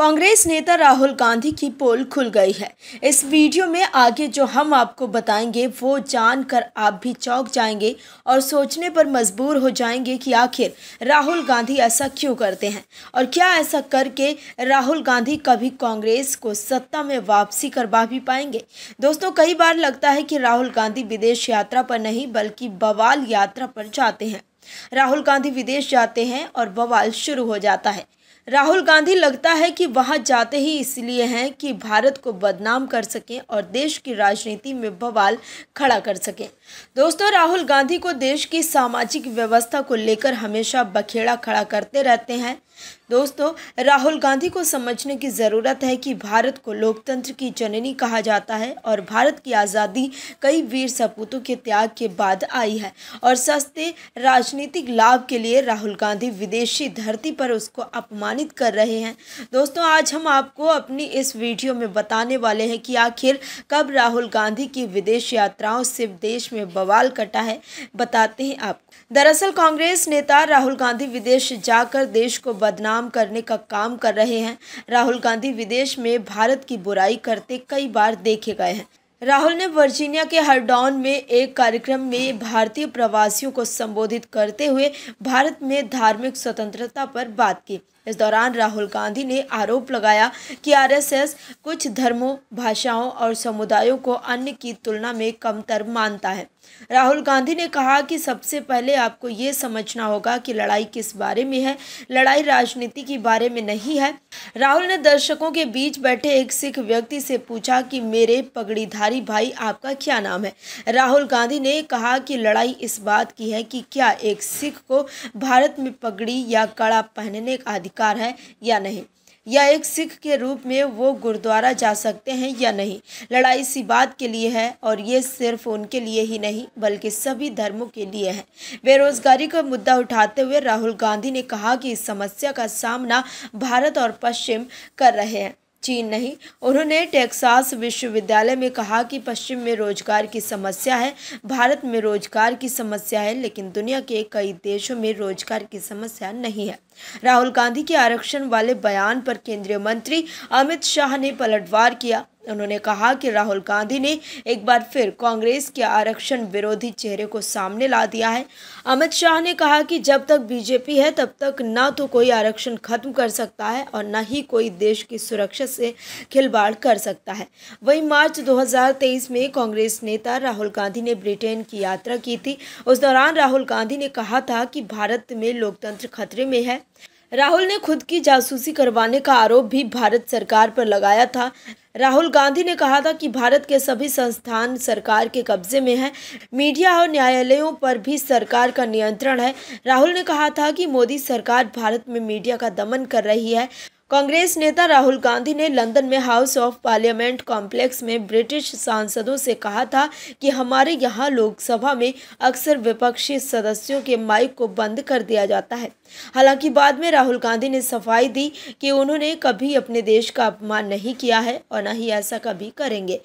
कांग्रेस नेता राहुल गांधी की पोल खुल गई है इस वीडियो में आगे जो हम आपको बताएंगे वो जानकर आप भी चौंक जाएंगे और सोचने पर मजबूर हो जाएंगे कि आखिर राहुल गांधी ऐसा क्यों करते हैं और क्या ऐसा करके राहुल गांधी कभी कांग्रेस को सत्ता में वापसी करवा भी पाएंगे दोस्तों कई बार लगता है कि राहुल गांधी विदेश यात्रा पर नहीं बल्कि बवाल यात्रा पर जाते हैं राहुल गांधी विदेश जाते हैं और बवाल शुरू हो जाता है राहुल गांधी लगता है कि वहां जाते ही इसलिए हैं कि भारत को बदनाम कर सकें और देश की राजनीति में बवाल खड़ा कर सकें दोस्तों राहुल गांधी को देश की सामाजिक व्यवस्था को लेकर हमेशा बखेड़ा खड़ा करते रहते हैं दोस्तों राहुल गांधी को समझने की ज़रूरत है कि भारत को लोकतंत्र की जननी कहा जाता है और भारत की आज़ादी कई वीर सपूतों के त्याग के बाद आई है और सस्ते राजनीतिक लाभ के लिए राहुल गांधी विदेशी धरती पर उसको अपमानित कर रहे हैं दोस्तों आज हम आपको अपनी इस वीडियो में बताने वाले हैं कि आखिर कब राहुल गांधी की विदेश यात्राओं से देश में बवाल कटा है बताते हैं आपको दरअसल कांग्रेस नेता राहुल गांधी विदेश जाकर देश को बदनाम काम करने का काम कर रहे हैं राहुल गांधी विदेश में भारत की बुराई करते कई बार देखे गए हैं राहुल ने वर्जीनिया के हरडाउन में एक कार्यक्रम में भारतीय प्रवासियों को संबोधित करते हुए भारत में धार्मिक स्वतंत्रता पर बात की इस दौरान राहुल गांधी ने आरोप लगाया कि आरएसएस कुछ धर्मों भाषाओं और समुदायों को अन्य की तुलना में कमतर मानता है राहुल गांधी ने कहा कि सबसे पहले आपको ये समझना होगा कि लड़ाई किस बारे में है लड़ाई राजनीति के बारे में नहीं है राहुल ने दर्शकों के बीच बैठे एक सिख व्यक्ति से पूछा कि मेरे पगड़ीधारी भाई आपका क्या नाम है राहुल गांधी ने कहा कि लड़ाई इस बात की है कि क्या एक सिख को भारत में पगड़ी या कड़ा पहनने का अधिकार अधिकार है या नहीं या एक सिख के रूप में वो गुरुद्वारा जा सकते हैं या नहीं लड़ाई इसी बात के लिए है और ये सिर्फ उनके लिए ही नहीं बल्कि सभी धर्मों के लिए है बेरोजगारी का मुद्दा उठाते हुए राहुल गांधी ने कहा कि इस समस्या का सामना भारत और पश्चिम कर रहे हैं चीन नहीं उन्होंने टेक्सास विश्वविद्यालय में कहा कि पश्चिम में रोजगार की समस्या है भारत में रोजगार की समस्या है लेकिन दुनिया के कई देशों में रोजगार की समस्या नहीं है राहुल गांधी के आरक्षण वाले बयान पर केंद्रीय मंत्री अमित शाह ने पलटवार किया उन्होंने कहा कि राहुल गांधी ने एक बार फिर कांग्रेस के आरक्षण विरोधी चेहरे को सामने ला दिया है अमित शाह ने कहा कि जब तक बीजेपी है तब तक ना तो कोई आरक्षण खत्म कर सकता है और न ही कोई देश की सुरक्षा से खिलवाड़ कर सकता है वहीं मार्च 2023 में कांग्रेस नेता राहुल गांधी ने ब्रिटेन की यात्रा की थी उस दौरान राहुल गांधी ने कहा था कि भारत में लोकतंत्र खतरे में है राहुल ने खुद की जासूसी करवाने का आरोप भी भारत सरकार पर लगाया था राहुल गांधी ने कहा था कि भारत के सभी संस्थान सरकार के कब्जे में हैं मीडिया और न्यायालयों पर भी सरकार का नियंत्रण है राहुल ने कहा था कि मोदी सरकार भारत में मीडिया का दमन कर रही है कांग्रेस नेता राहुल गांधी ने लंदन में हाउस ऑफ पार्लियामेंट कॉम्प्लेक्स में ब्रिटिश सांसदों से कहा था कि हमारे यहाँ लोकसभा में अक्सर विपक्षी सदस्यों के माइक को बंद कर दिया जाता है हालांकि बाद में राहुल गांधी ने सफाई दी कि उन्होंने कभी अपने देश का अपमान नहीं किया है और न ही ऐसा कभी करेंगे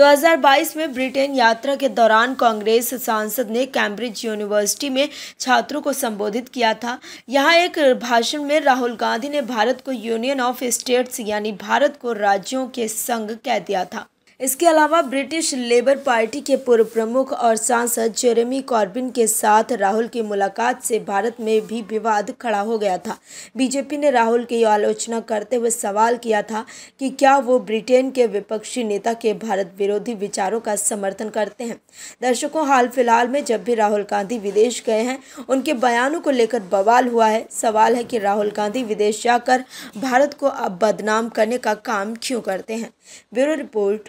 2022 में ब्रिटेन यात्रा के दौरान कांग्रेस सांसद ने कैम्ब्रिज यूनिवर्सिटी में छात्रों को संबोधित किया था यहाँ एक भाषण में राहुल गांधी ने भारत को यूनियन ऑफ स्टेट्स यानी भारत को राज्यों के संघ कह दिया था इसके अलावा ब्रिटिश लेबर पार्टी के पूर्व प्रमुख और सांसद जेरेमी कॉर्बिन के साथ राहुल की मुलाकात से भारत में भी विवाद खड़ा हो गया था बीजेपी ने राहुल की आलोचना करते हुए सवाल किया था कि क्या वो ब्रिटेन के विपक्षी नेता के भारत विरोधी विचारों का समर्थन करते हैं दर्शकों हाल फिलहाल में जब भी राहुल गांधी विदेश गए हैं उनके बयानों को लेकर बवाल हुआ है सवाल है कि राहुल गांधी विदेश जाकर भारत को अब बदनाम करने का काम क्यों करते हैं ब्यूरो रिपोर्ट